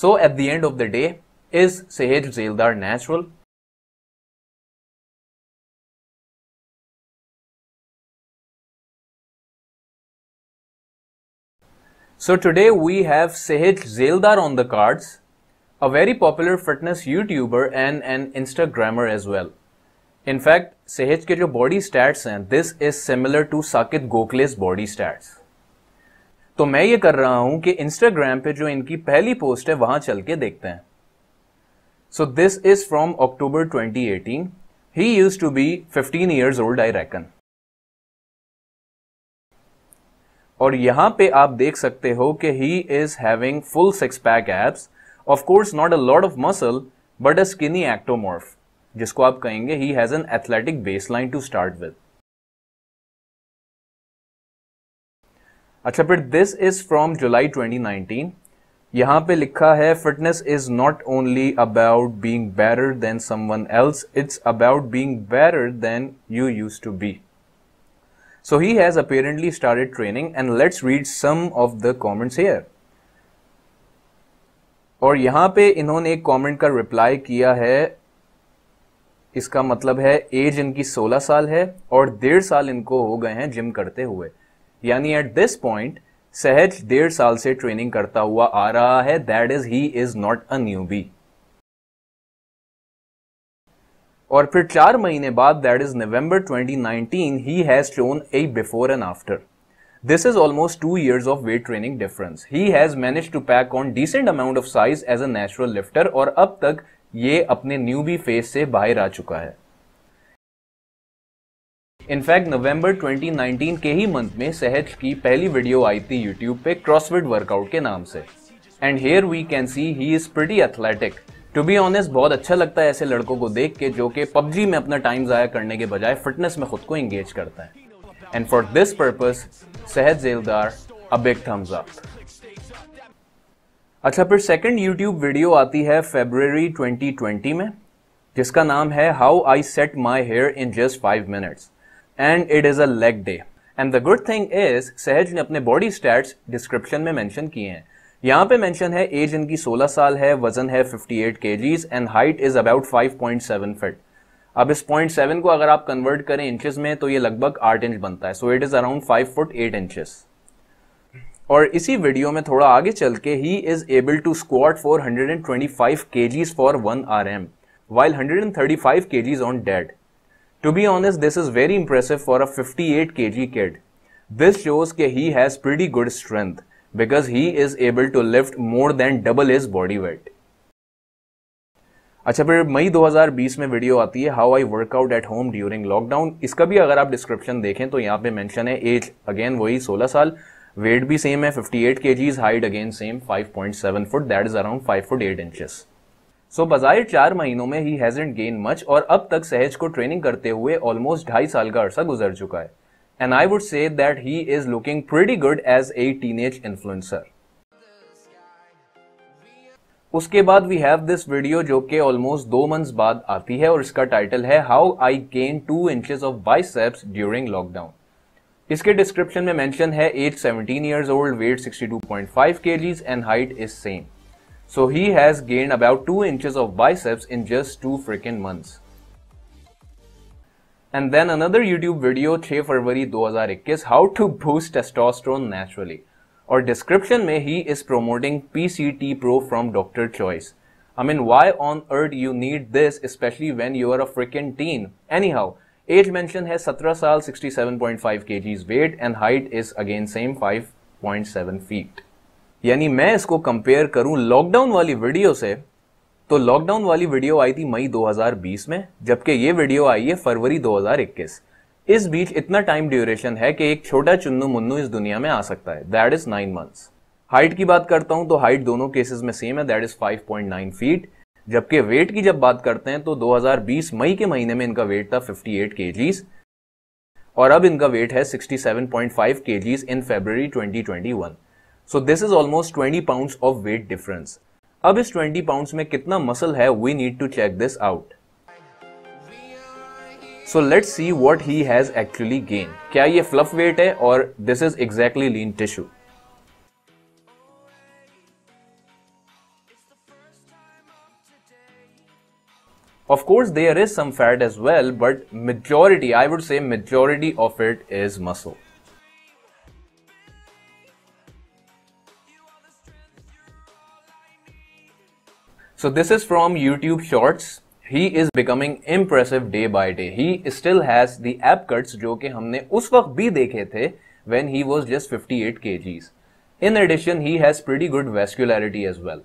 So at the end of the day, is Sahej Zeldar natural? So today we have Sahej Zeldar on the cards, a very popular fitness YouTuber and an Instagrammer as well. In fact, Sahej body stats and this is similar to Sakit Gokhale's body stats. तो मैं ये कर रहा हूं कि Instagram पे जो इनकी पहली पोस्ट है वहां चल के देखते हैं so this is from October 2018 he used to be 15 years old I reckon और यहां पे आप देख सकते हो कि he is having full six pack abs of course not a lot of muscle but a skinny ectomorph जिसको आप कहेंगे he has an athletic baseline to start with अच्छा फिर दिस इज़ फ्रॉम जुलाई 2019 यहां पे लिखा है fitness is not only about being better than someone else it's about being better than you used to be so he has apparently started training and let's read some of the comments here. और यहां पे इन्होंने एक comment का reply किया है इसका मतलब है एज इनकी 16 साल है और डेढ़ साल इनको हो गए हैं जिम करते हुए यानी एट दिस पॉइंट सहज डेढ़ साल से ट्रेनिंग करता हुआ आ रहा है that is he is not a newbie और फिर चार महीने बाद that is November 2019 he has shown a before and after this is almost two years of weight training difference he has managed to pack on decent amount of size as a natural lifter और अब तक ये अपने new B face से बाहर आ चुका है in fact नवंबर 2019 के ही मंथ में सहज की पहली वीडियो आई थी यूट्यूब पे क्रॉसविट वर्कआउट के नाम से and here we can see he is pretty athletic to be honest बहुत अच्छा लगता है ऐसे लड़कों को देख के जो कि पबजी में अपना टाइम ज़ाया करने के बजाय फिटनेस में खुद को इंगेज करता है एंड फॉर दिस पर्पज सहज जेलदार अब एक थम्स अप अच्छा फिर सेकंड यूट्यूब वीडियो आती है फेब्रवरी 2020 में जिसका नाम है how I set my hair in just five minutes and it is a leg day and the good thing is Sahaj ने अपने बॉडी स्टैट्स डिस्क्रिप्शन में मैंशन किए हैं यहाँ पे मेंशन है एज इनकी 16 साल है वजन है 58 eight kgs and height is about 5.7 feet अब इस पॉइंट सेवन को अगर आप कन्वर्ट करें इंचेस में तो ये लगभग 8 इंच बनता है so it is around 5 foot 8 inches और इसी वीडियो में थोड़ा आगे चल के he is able to squat for hundred and twenty five kgs for one R M while hundred and thirty five kgs on dead To be honest, this is very impressive for a 58 kg kid. This shows that he has pretty good strength because he is able to lift more than double his body weight. अच्छा फिर मई 2020 में video आती है how I workout at home during lockdown इसका भी अगर आप description देखें तो यहाँ पे मेंशन है एज अगेन वही 16 साल वेट भी सेम है 58 eight kgs height again same 5.7 feet that is around 5 foot 8 inches so बाजार चार महीनों में ही हैजेंट गेन मच और अब तक सहज को ट्रेनिंग करते हुए ऑलमोस्ट ढाई साल का अरसा गुजर चुका है and I would say that he is looking pretty good as a teenage influencer उसके बाद वी हैव दिस वीडियो जो कि ऑलमोस्ट दो मंथ्स बाद आती है और इसका टाइटल है how I gain two inches of biceps during lockdown इसके डिस्क्रिप्शन में मेंशन है age 17 years old weight 62.5 kgs and height is same So he has gained about 2 inches of biceps in just 2 freaking months. And then another YouTube video 6 February 2021 how to boost testosterone naturally. Or description may he is promoting PCT Pro from Dr. Choice. I mean why on earth you need this especially when you are a freaking teen. Anyhow, age mention has 17 साल 67.5 kgs weight and height is again same 5.7 feet. यानी मैं इसको compare करूं lockdown वाली video से तो lockdown वाली video आई थी मई 2020 में जबकि ये वीडियो आई है फरवरी 2021 इस बीच इतना टाइम ड्यूरेशन है कि एक छोटा चुन्नू मुन्नू इस दुनिया में आ सकता है that is nine months height की बात करता हूं तो हाइट दोनों केसेस में सेम है दैट इज 5.9 फीट जबकि वेट की जब बात करते हैं तो 2020 मई के महीने में इनका वेट था 58 केजीज और अब इनका वेट है 67.5 kgs in February 2021 so this is almost twenty pound of weight difference अब इस ट्वेंटी पाउंड में कितना मसल है we need to check this out so let see what he has actually gain क्या ये फ्लफ वेट है और this is exactly lean tissue Of course, there is some fat as well, but majority, I would say majority of it is muscle. So this is from YouTube Shorts. He is becoming impressive day by day. He still has the ab cuts जो कि हमने उस वक्त भी when he was just 58 kgs. In addition, he has pretty good vascularity as well.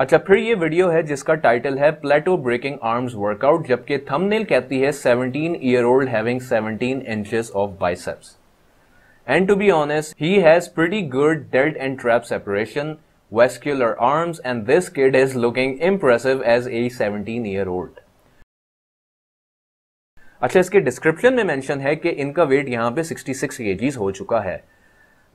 अच्छा फिर ये video है जिसका title है Plateau Breaking Arms Workout जबकि थंबनेल कहती है 17 year old having 17 inches of biceps. And to be honest, he has pretty good delt and trap separation vascular arms and this kid is looking impressive as a 17 year old. अच्छा इसके description में mention है कि इनका wait यहाँ पे 66 KGs हो चुका है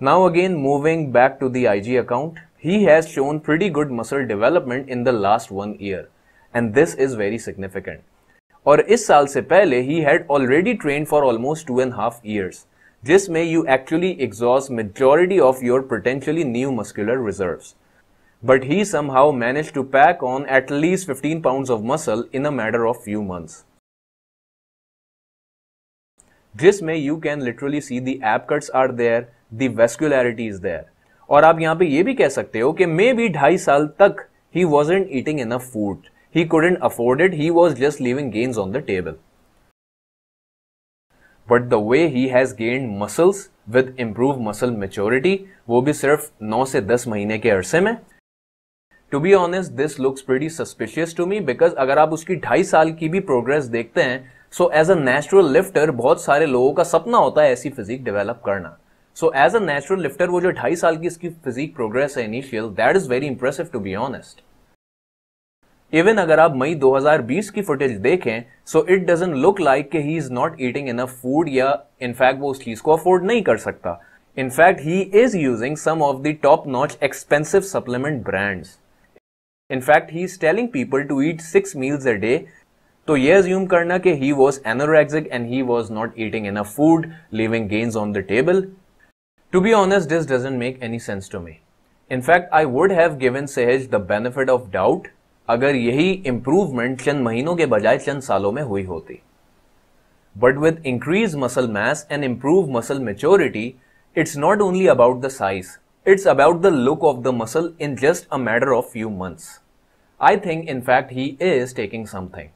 now again moving back to the IG account he has shown pretty good muscle development in the last one year and this is very significant और इस साल से पहले he had already train for almost two and half years जिसमें you actually exhaust majority of your potentially new muscular reserves but he somehow managed to pack on at least 15 pounds of muscle in a matter of few months. This may you can literally see the ab cuts are there, the vascularity is there. और आप यहाँ पे ये भी कह सकते हो कि he wasn't eating enough food. He couldn't afford it. He was just leaving gains on the table. But the way he has gained muscles with improve muscle maturity वो भी सिर्फ 9 से 10 महीने to be honest this looks pretty suspicious to me because अगर आप उसकी ढाई साल की भी प्रोग्रेस देखते हैं so as a natural lifter बहुत सारे लोगों का सपना होता है ऐसी फिजिक डेवलप करना so as a natural lifter वो जो ढाई साल की इसकी फिजिक प्रोग्रेस है initial that is very impressive to be honest even अगर आप मई 2020 की फुटेज देखें so it doesn't look like कि he is not eating enough food या इनफैक्ट वो उस चीज को अफोर्ड नहीं कर सकता in fact he is using some of the top notch expensive supplement brands In fact, he is telling people to eat six meals a day. तो ये assume करना कि he was anorexic and he was not eating enough food, leaving gains on the table. To be honest, this doesn't make any sense to me. In fact, I would have given Sehaj the benefit of doubt अगर यही improvement चंद महीनों के बजाय चंद सालों में हुई होती but with increase muscle mass and improve muscle maturity it's not only about the size it's about the look of the muscle in just a matter of few months think in fact he is taking something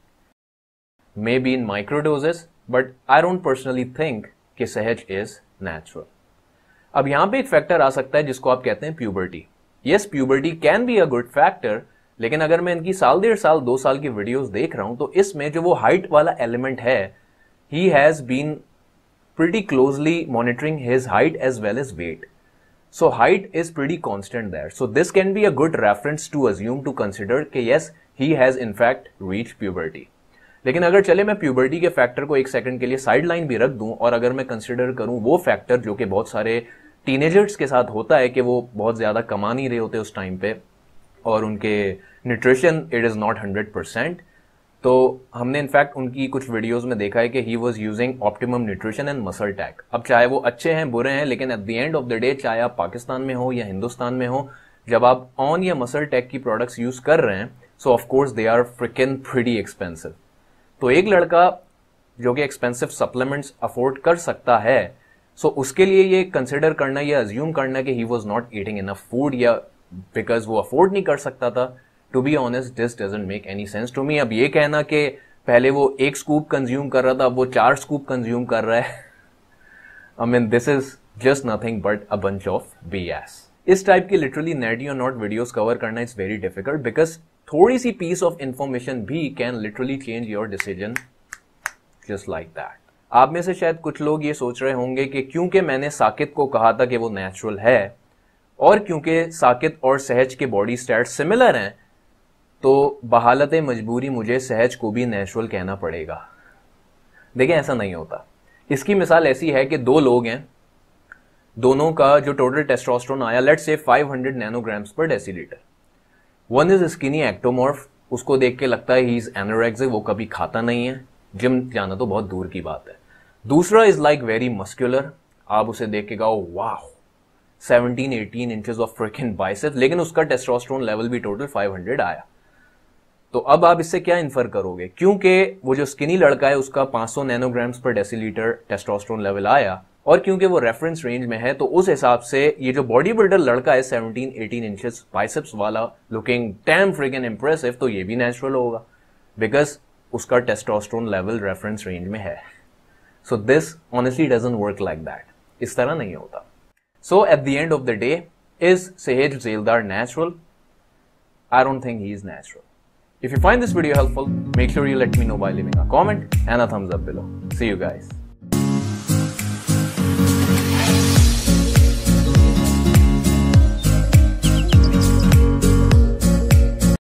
may be in microdoses but I don't personally think कि Sahaj is natural अब यहां पे एक factor आ सकता है जिसको आप कहते हैं puberty yes puberty can be a good factor लेकिन अगर मैं इनकी साल डेढ़ साल दो साल की वीडियोस देख रहा हूं तो इसमें जो वो हाइट वाला एलिमेंट है he has been pretty closely monitoring his height as well as weight So height is pretty constant there. So this can be a good reference to assume to consider कि yes, he has in fact reached puberty. लेकिन अगर चले मैं puberty के factor को एक second के लिए साइड लाइन भी रख दूं और अगर मैं कंसिडर करूं वो फैक्टर जो कि बहुत सारे टीनेजर्स के साथ होता है कि वो बहुत ज़्यादा कमा नहीं रहे होते उस टाइम पे और उनके nutrition it is not hundred percent तो हमने इनफैक्ट उनकी कुछ वीडियोस में देखा है कि he was using optimum nutrition and muscle tech अब चाहे वो अच्छे हैं बुरे हैं लेकिन at the end of the day चाहे आप पाकिस्तान में हो या हिंदुस्तान में हो जब आप ऑन या मसल टैक की प्रोडक्ट्स यूज कर रहे हैं so of course they are freaking pretty expensive तो एक लड़का जो कि एक्सपेंसिव सप्लीमेंट्स अफोर्ड कर सकता है सो so उसके लिए ये कंसिडर करना या अज्यूम करना कि he was not eating enough food या बिकॉज वो अफोर्ड नहीं कर सकता था to be honest this doesn't make any sense to me अब ये कहना कि पहले वो एक स्कूप कंज्यूम कर रहा था अब वो चार स्कूप कंज्यूम कर रहा है I mean this is just nothing but a bunch of B S इस टाइप की लिटरली नेट या नॉट वीडियोज कवर करना इज वेरी डिफिकल्ट बिकॉज थोड़ी सी पीस ऑफ इंफॉर्मेशन भी can literally change your decision just like that आप में से शायद कुछ लोग ये सोच रहे होंगे कि क्योंकि मैंने साकित को कहा था कि वो नेचुरल है और क्योंकि साकित और सहज के बॉडी स्टैट सिमिलर हैं तो बहालत मजबूरी मुझे सहज को भी नेचुरल कहना पड़ेगा देखिए ऐसा नहीं होता इसकी मिसाल ऐसी है कि दो लोग हैं दोनों का जो टोटल टेस्टोस्टेरोन आया लेट्स से 500 नैनोग्राम्स पर decilitre one is skinny ectomorph उसको देख के लगता है ही इज एनोरेक्सिक वो कभी खाता नहीं है जिम जाना तो बहुत दूर की बात है दूसरा इज लाइक वेरी मस्क्यूलर आप उसे देख के गाओ वाह 17 18 इंचेस ऑफ फ्रिकिन बाइसेप लेकिन उसका टेस्टोस्टेरोन लेवल भी टोटल 500 आया तो अब आप इससे क्या इन्फर करोगे क्योंकि वो जो स्किनी लड़का है उसका 500 नैनोग्राम्स पर डेसीलीटर टेस्टोस्ट्रोन लेवल आया और क्योंकि वो रेफरेंस रेंज में है तो उस हिसाब से ये जो बॉडी बिल्डर लड़का है 17 18 इंचेस बाइसेप्स वाला लुकिंग टैम फ्रिक एंड इम्प्रेसिव तो ये भी नेचुरल होगा बिकॉज उसका टेस्टोस्ट्रोन लेवल रेफरेंस रेंज में है so this honestly doesn't work like that इस तरह नहीं होता so at the end of the day is Sahaj जेलदार natural I don't think he is natural If you find this video helpful, make sure you let me know by leaving a comment and a thumbs up below. See you guys.